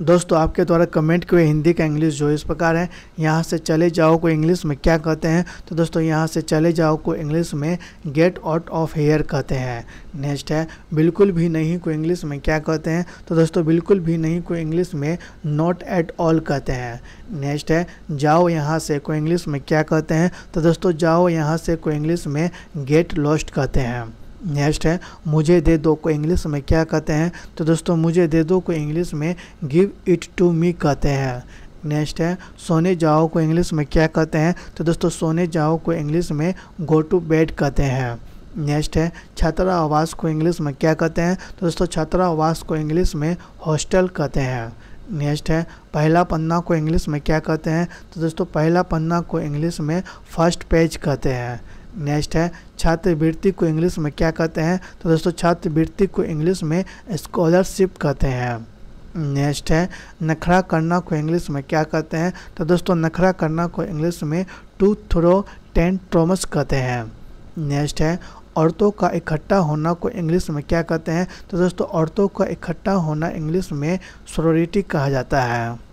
दोस्तों आपके द्वारा कमेंट किए हिंदी का इंग्लिश जो इस प्रकार है यहाँ से चले जाओ को इंग्लिश में क्या कहते हैं तो दोस्तों यहाँ से चले जाओ को इंग्लिश में गेट आउट ऑफ हेयर कहते हैं नेक्स्ट है बिल्कुल भी नहीं को इंग्लिश में क्या कहते हैं तो दोस्तों बिल्कुल भी नहीं को इंग्लिश में नॉट एट ऑल कहते हैं नेक्स्ट है जाओ यहाँ से को इंग्लिश में क्या कहते हैं तो दोस्तों जाओ यहाँ से को इंग्लिश में गेट लॉस्ट कहते हैं नेक्स्ट है मुझे दे दो को इंग्लिश में क्या कहते हैं तो दोस्तों मुझे दे दो को इंग्लिश में गिव इट टू मी कहते हैं नेक्स्ट है सोने जाओ को इंग्लिश में क्या कहते हैं तो दोस्तों सोने जाओ को इंग्लिश में गो टू बेड कहते हैं नेक्स्ट है आवास को इंग्लिश में क्या कहते हैं तो दोस्तों छात्रा आवास को इंग्लिश में हॉस्टल कहते हैं नेक्स्ट है पहला पन्ना को इंग्लिश में क्या कहते हैं तो दोस्तों पहला पन्ना को इंग्लिश में फर्स्ट पेज कहते हैं नेक्स्ट है छात्रवृत्ति को इंग्लिश में क्या कहते हैं तो दोस्तों छात्रवृत्ति को इंग्लिश में स्कॉलरशिप कहते हैं नेक्स्ट है नखरा करना को इंग्लिश में क्या कहते हैं तो दोस्तों नखरा करना को इंग्लिश में टू थ्रो टेन ट्रोमस कहते हैं नेक्स्ट है औरतों का इकट्ठा होना को इंग्लिश में क्या कहते हैं तो दोस्तों औरतों का इकट्ठा होना इंग्लिश में सोरिटी कहा जाता है